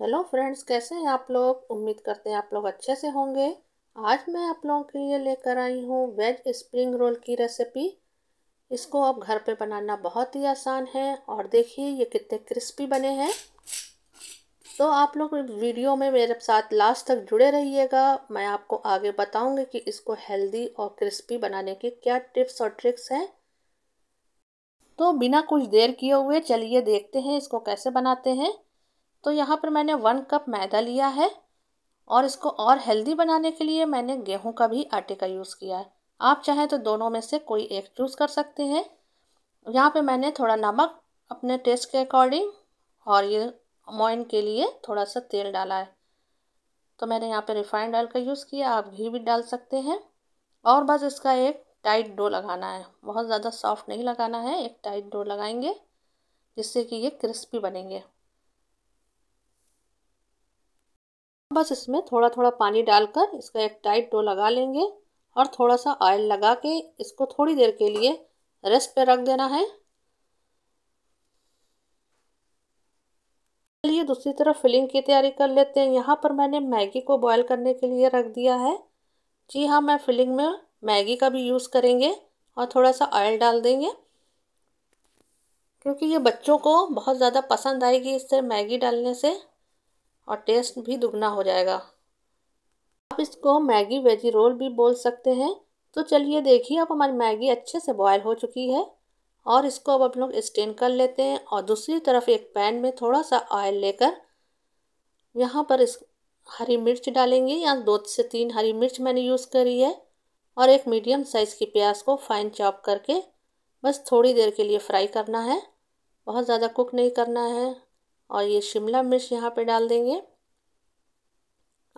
Hello friends कैसे हैं आप लोग उम्मीद करते हैं आप लोग अच्छे से होंगे आज मैं आप लोगों के लिए लेकर आई हूँ वेज स्प्रिंग रोल की रेसिपी इसको आप घर पे बनाना बहुत ही आसान है और देखिए ये कितने क्रिस्पी बने हैं तो आप लोग वीडियो में मेरे साथ लास्ट तक जुड़े रहिएगा मैं आपको आगे बताऊँगी कि इसको हेल्दी और क्रिस्पी बनाने की क्या टिप्स और ट्रिक्स हैं तो बिना कुछ देर किए हुए चलिए देखते हैं इसको कैसे बनाते हैं तो यहाँ पर मैंने वन कप मैदा लिया है और इसको और हेल्दी बनाने के लिए मैंने गेहूं का भी आटे का यूज़ किया है आप चाहें तो दोनों में से कोई एक चूज़ कर सकते हैं यहाँ पे मैंने थोड़ा नमक अपने टेस्ट के अकॉर्डिंग और ये मोइन के लिए थोड़ा सा तेल डाला है तो मैंने यहाँ पे रिफाइंड ऑयल का यूज़ किया आप घी भी डाल सकते हैं और बस इसका एक टाइट डो लगाना है बहुत ज़्यादा सॉफ्ट नहीं लगाना है एक टाइट डो लगाएंगे जिससे कि ये क्रिस्पी बनेंगे बस इसमें थोड़ा थोड़ा पानी डालकर इसका एक टाइट डो लगा लेंगे और थोड़ा सा ऑयल लगा के इसको थोड़ी देर के लिए रेस्ट पे रख देना है चलिए दूसरी तरफ फिलिंग की तैयारी कर लेते हैं यहाँ पर मैंने मैगी को बॉयल करने के लिए रख दिया है जी हाँ मैं फिलिंग में मैगी का भी यूज़ करेंगे और थोड़ा सा ऑयल डाल देंगे क्योंकि ये बच्चों को बहुत ज़्यादा पसंद आएगी इससे मैगी डालने से और टेस्ट भी दुगना हो जाएगा आप इसको मैगी वेजी रोल भी बोल सकते हैं तो चलिए देखिए अब हमारी मैगी अच्छे से बॉयल हो चुकी है और इसको अब हम लोग स्टेन कर लेते हैं और दूसरी तरफ एक पैन में थोड़ा सा ऑयल लेकर यहाँ पर इस हरी मिर्च डालेंगे यहाँ दो से तीन हरी मिर्च मैंने यूज़ करी है और एक मीडियम साइज़ की प्याज को फाइन चॉप करके बस थोड़ी देर के लिए फ्राई करना है बहुत ज़्यादा कुक नहीं करना है और ये शिमला मिर्च यहाँ पे डाल देंगे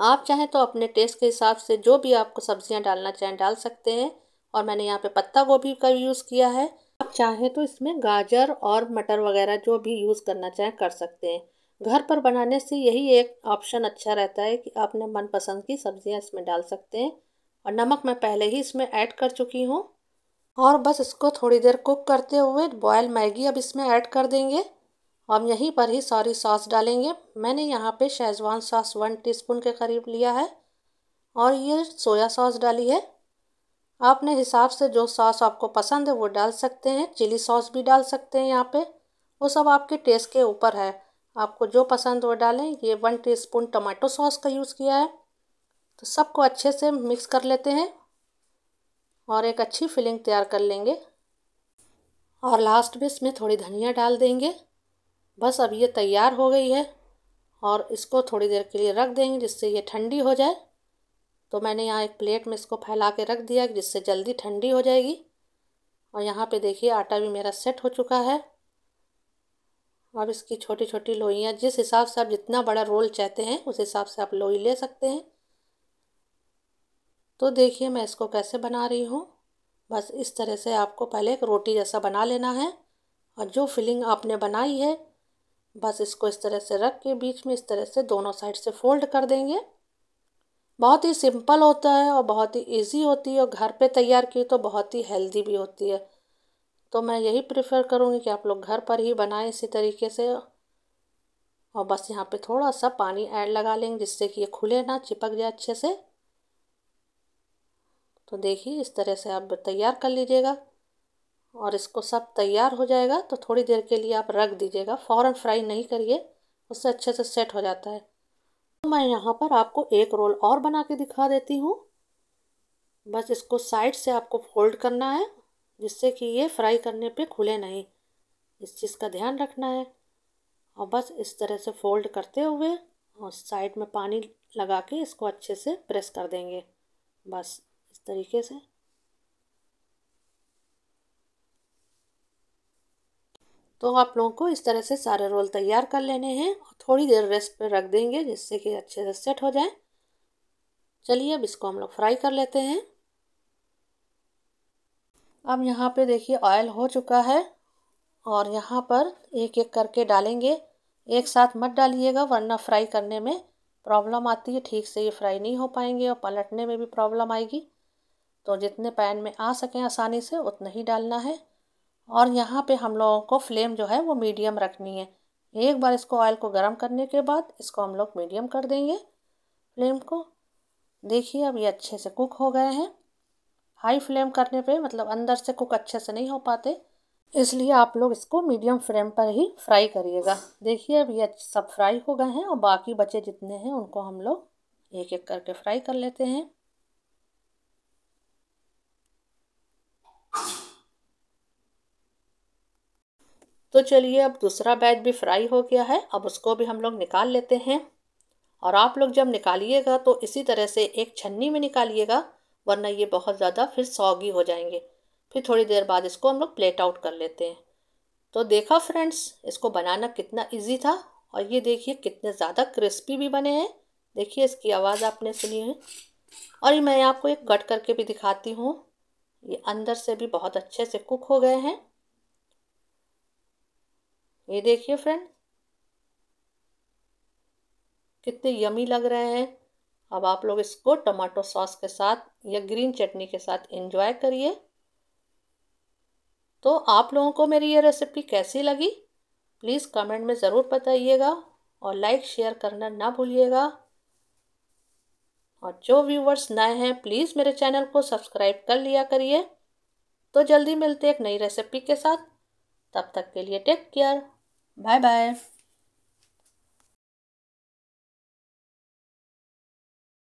आप चाहें तो अपने टेस्ट के हिसाब से जो भी आपको सब्जियाँ डालना चाहें डाल सकते हैं और मैंने यहाँ पे पत्ता गोभी का यूज़ किया है आप चाहें तो इसमें गाजर और मटर वगैरह जो भी यूज़ करना चाहें कर सकते हैं घर पर बनाने से यही एक ऑप्शन अच्छा रहता है कि आप अपने मनपसंद की सब्ज़ियाँ इसमें डाल सकते हैं और नमक मैं पहले ही इसमें ऐड कर चुकी हूँ और बस इसको थोड़ी देर कुक करते हुए बॉयल मैगी अब इसमें ऐड कर देंगे हम यहीं पर ही सारी सॉस डालेंगे मैंने यहाँ पे शेजवान सॉस वन टीस्पून के करीब लिया है और ये सोया सॉस डाली है आपने हिसाब से जो सॉस आपको पसंद है वो डाल सकते हैं चिली सॉस भी डाल सकते हैं यहाँ पे वो सब आपके टेस्ट के ऊपर है आपको जो पसंद वो डालें ये वन स्पून टमाटो सॉस का यूज़ किया है तो सबको अच्छे से मिक्स कर लेते हैं और एक अच्छी फिलिंग तैयार कर लेंगे और लास्ट में इसमें थोड़ी धनिया डाल देंगे बस अब ये तैयार हो गई है और इसको थोड़ी देर के लिए रख देंगे जिससे ये ठंडी हो जाए तो मैंने यहाँ एक प्लेट में इसको फैला के रख दिया जिससे जल्दी ठंडी हो जाएगी और यहाँ पे देखिए आटा भी मेरा सेट हो चुका है अब इसकी छोटी छोटी लोइयाँ जिस हिसाब से आप जितना बड़ा रोल चाहते हैं उस हिसाब से आप लोई ले सकते हैं तो देखिए मैं इसको कैसे बना रही हूँ बस इस तरह से आपको पहले एक रोटी जैसा बना लेना है और जो फिलिंग आपने बनाई है बस इसको इस तरह से रख के बीच में इस तरह से दोनों साइड से फोल्ड कर देंगे बहुत ही सिंपल होता है और बहुत ही इजी होती है और घर पे तैयार की तो बहुत ही हेल्दी भी होती है तो मैं यही प्रेफर करूँगी कि आप लोग घर पर ही बनाएं इसी तरीके से और बस यहाँ पे थोड़ा सा पानी ऐड लगा लेंगे जिससे कि ये खुले ना चिपक जाए अच्छे से तो देखिए इस तरह से आप तैयार कर लीजिएगा और इसको सब तैयार हो जाएगा तो थोड़ी देर के लिए आप रख दीजिएगा फ़ौरन फ्राई नहीं करिए उससे अच्छे से सेट हो जाता है तो मैं यहाँ पर आपको एक रोल और बना के दिखा देती हूँ बस इसको साइड से आपको फोल्ड करना है जिससे कि ये फ्राई करने पे खुले नहीं इस चीज़ का ध्यान रखना है और बस इस तरह से फोल्ड करते हुए और साइड में पानी लगा के इसको अच्छे से प्रेस कर देंगे बस इस तरीके से तो आप लोगों को इस तरह से सारे रोल तैयार कर लेने हैं और थोड़ी देर रेस्ट पर रख देंगे जिससे कि अच्छे से सेट हो जाए चलिए अब इसको हम लोग फ्राई कर लेते हैं अब यहाँ पे देखिए ऑयल हो चुका है और यहाँ पर एक एक करके डालेंगे एक साथ मत डालिएगा वरना फ्राई करने में प्रॉब्लम आती है ठीक से ये फ्राई नहीं हो पाएंगे और पलटने में भी प्रॉब्लम आएगी तो जितने पैन में आ सकें आसानी से उतना ही डालना है और यहाँ पे हम लोगों को फ्लेम जो है वो मीडियम रखनी है एक बार इसको ऑयल को गर्म करने के बाद इसको हम लोग मीडियम कर देंगे फ्लेम को देखिए अब ये अच्छे से कुक हो गए हैं हाई फ्लेम करने पे मतलब अंदर से कुक अच्छे से नहीं हो पाते इसलिए आप लोग इसको मीडियम फ्लेम पर ही फ्राई करिएगा देखिए अब ये सब फ्राई हो गए हैं और बाकी बचे जितने हैं उनको हम लोग एक एक करके फ्राई कर लेते हैं तो चलिए अब दूसरा बैच भी फ्राई हो गया है अब उसको भी हम लोग निकाल लेते हैं और आप लोग जब निकालिएगा तो इसी तरह से एक छन्नी में निकालिएगा वरना ये बहुत ज़्यादा फिर सौगी हो जाएंगे फिर थोड़ी देर बाद इसको हम लोग प्लेट आउट कर लेते हैं तो देखा फ्रेंड्स इसको बनाना कितना इजी था और ये देखिए कितने ज़्यादा क्रिस्पी भी बने हैं देखिए इसकी आवाज़ आपने सुनी है और ये मैं आपको एक कट करके भी दिखाती हूँ ये अंदर से भी बहुत अच्छे से कुक हो गए हैं ये देखिए फ्रेंड कितने यमी लग रहे हैं अब आप लोग इसको टमाटो सॉस के साथ या ग्रीन चटनी के साथ एंजॉय करिए तो आप लोगों को मेरी ये रेसिपी कैसी लगी प्लीज़ कमेंट में ज़रूर बताइएगा और लाइक शेयर करना ना भूलिएगा और जो व्यूवर्स नए हैं प्लीज़ मेरे चैनल को सब्सक्राइब कर लिया करिए तो जल्दी मिलते एक नई रेसिपी के साथ तब तक के लिए टेक केयर Bye bye.